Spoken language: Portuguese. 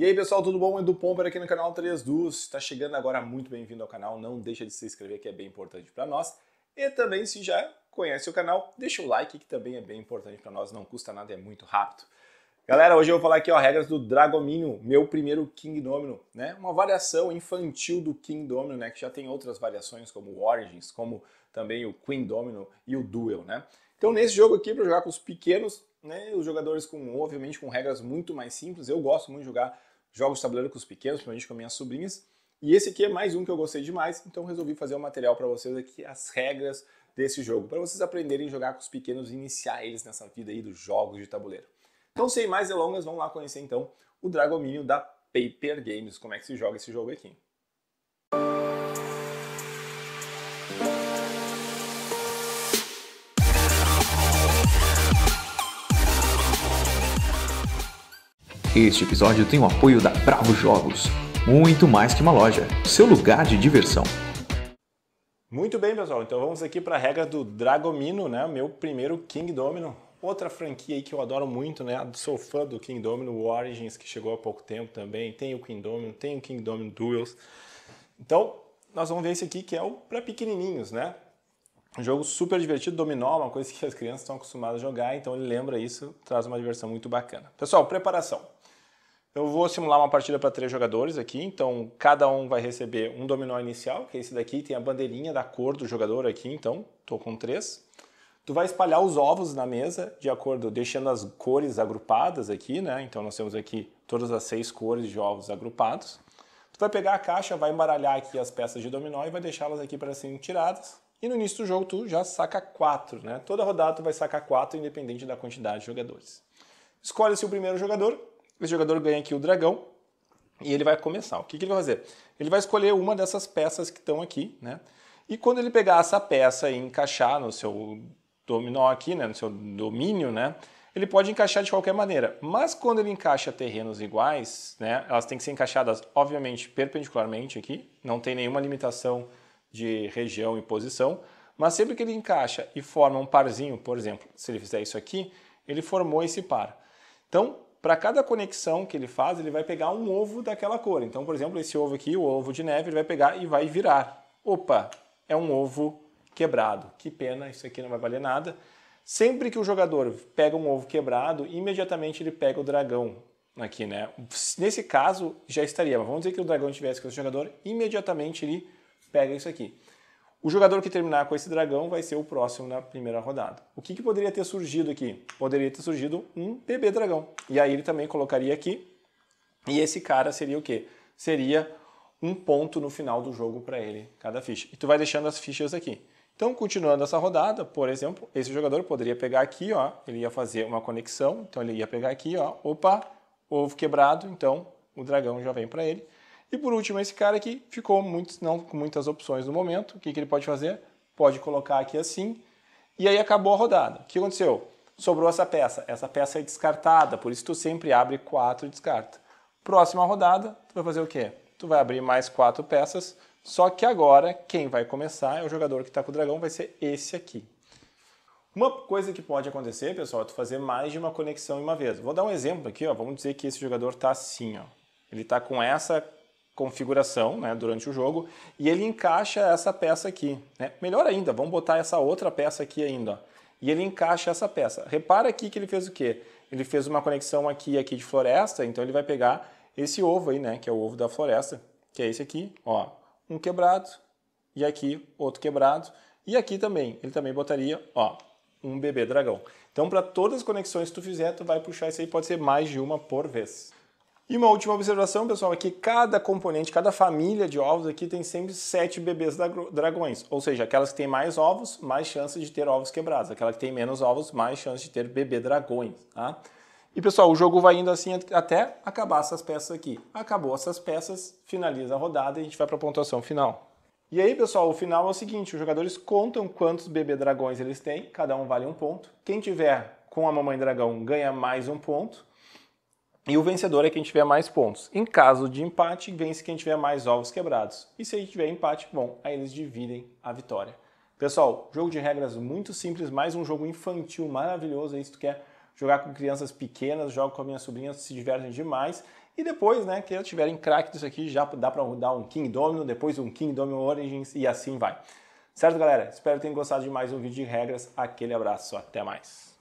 E aí pessoal, tudo bom? Edu Pomper aqui no canal 3 Dus. Está chegando agora, muito bem-vindo ao canal. Não deixa de se inscrever que é bem importante para nós. E também, se já conhece o canal, deixa o like que também é bem importante para nós. Não custa nada, é muito rápido. Galera, hoje eu vou falar aqui, ó, regras do Dragomino, meu primeiro King Domino, né? Uma variação infantil do King Domino, né? Que já tem outras variações, como Origins, como também o Queen Domino e o Duel, né? Então, nesse jogo aqui, para jogar com os pequenos, né? Os jogadores com, obviamente, com regras muito mais simples. Eu gosto muito de jogar jogos de tabuleiro com os pequenos, principalmente com minhas sobrinhas. E esse aqui é mais um que eu gostei demais, então resolvi fazer um material para vocês aqui, as regras desse jogo, para vocês aprenderem a jogar com os pequenos e iniciar eles nessa vida aí dos jogos de tabuleiro. Então, sem mais delongas, vamos lá conhecer então o Dragomínio da Paper Games, como é que se joga esse jogo aqui. Este episódio tem o apoio da Bravo Jogos, muito mais que uma loja, seu lugar de diversão. Muito bem, pessoal. Então vamos aqui para a regra do Dragomino, né? Meu primeiro King Domino. Outra franquia aí que eu adoro muito, né? Sou fã do Kingdom Domino Origins, que chegou há pouco tempo também. Tem o Kingdom Domino, tem o Kingdom Domino Duels. Então, nós vamos ver esse aqui que é o para pequenininhos, né? Um jogo super divertido, dominó, uma coisa que as crianças estão acostumadas a jogar, então ele lembra isso, traz uma diversão muito bacana. Pessoal, preparação. Eu vou simular uma partida para três jogadores aqui, então cada um vai receber um dominó inicial, que é esse daqui, tem a bandeirinha da cor do jogador aqui, então estou com três. Tu vai espalhar os ovos na mesa, de acordo, deixando as cores agrupadas aqui, né? Então nós temos aqui todas as seis cores de ovos agrupados. Tu vai pegar a caixa, vai embaralhar aqui as peças de dominó e vai deixá-las aqui para serem tiradas. E no início do jogo tu já saca quatro, né? Toda rodada tu vai sacar quatro, independente da quantidade de jogadores. Escolhe-se o primeiro jogador, esse jogador ganha aqui o dragão, e ele vai começar. O que, que, ele vai fazer? Ele vai escolher uma dessas peças que estão aqui, né? E quando ele pegar essa peça e encaixar no seu dominó aqui, né, no seu domínio, né, ele pode encaixar de qualquer maneira. Mas quando ele encaixa terrenos iguais, né, elas têm que ser encaixadas, obviamente, perpendicularmente aqui, não tem nenhuma limitação de região e posição, mas sempre que ele encaixa e forma um parzinho, por exemplo, se ele fizer isso aqui, ele formou esse par. Então, para cada conexão que ele faz, ele vai pegar um ovo daquela cor. Então, por exemplo, esse ovo aqui, o ovo de neve, ele vai pegar e vai virar. Opa, é um ovo quebrado. Que pena, isso aqui não vai valer nada. Sempre que o jogador pega um ovo quebrado, imediatamente ele pega o dragão aqui, né? Nesse caso, já estaria. Mas vamos dizer que o dragão tivesse com esse jogador, imediatamente ele pega isso aqui. O jogador que terminar com esse dragão vai ser o próximo na primeira rodada. O que, que poderia ter surgido aqui? Poderia ter surgido um bebê dragão. E aí ele também colocaria aqui. E esse cara seria o quê? Seria um ponto no final do jogo para ele, cada ficha. E tu vai deixando as fichas aqui. Então, continuando essa rodada, por exemplo, esse jogador poderia pegar aqui, ó, ele ia fazer uma conexão, então ele ia pegar aqui, ó, opa, ovo quebrado, então o dragão já vem para ele. E por último, esse cara aqui ficou muito, não com muitas opções no momento. O que, que ele pode fazer? Pode colocar aqui assim. E aí acabou a rodada. O que aconteceu? Sobrou essa peça. Essa peça é descartada, por isso tu sempre abre quatro e descarta. Próxima rodada, tu vai fazer o quê? Tu vai abrir mais quatro peças só que agora, quem vai começar é o jogador que está com o dragão, vai ser esse aqui. Uma coisa que pode acontecer, pessoal, é tu fazer mais de uma conexão em uma vez. Vou dar um exemplo aqui, ó. vamos dizer que esse jogador está assim, ó. ele está com essa configuração né, durante o jogo e ele encaixa essa peça aqui. Né? Melhor ainda, vamos botar essa outra peça aqui ainda. Ó. E ele encaixa essa peça. Repara aqui que ele fez o quê? Ele fez uma conexão aqui e aqui de floresta, então ele vai pegar esse ovo aí, né, que é o ovo da floresta, que é esse aqui, ó, um quebrado, e aqui outro quebrado, e aqui também, ele também botaria, ó, um bebê dragão. Então, para todas as conexões que tu fizer, tu vai puxar isso aí, pode ser mais de uma por vez. E uma última observação, pessoal, é que cada componente, cada família de ovos aqui tem sempre sete bebês dragões. Ou seja, aquelas que têm mais ovos, mais chance de ter ovos quebrados. Aquela que tem menos ovos, mais chance de ter bebê dragões. Tá? E pessoal, o jogo vai indo assim até acabar essas peças aqui. Acabou essas peças, finaliza a rodada e a gente vai para a pontuação final. E aí, pessoal, o final é o seguinte: os jogadores contam quantos bebê dragões eles têm, cada um vale um ponto. Quem tiver com a mamãe dragão ganha mais um ponto. E o vencedor é quem tiver mais pontos. Em caso de empate, vence quem tiver mais ovos quebrados. E se tiver empate, bom, aí eles dividem a vitória. Pessoal, jogo de regras muito simples, mais um jogo infantil maravilhoso. isso que tu quer jogar com crianças pequenas, jogo com a minha sobrinha, se divertem demais. E depois, né, que eles tiverem craque disso aqui, já dá para dar um King Domino, depois um King Domino Origins e assim vai. Certo, galera? Espero que tenham gostado de mais um vídeo de regras. Aquele abraço, até mais.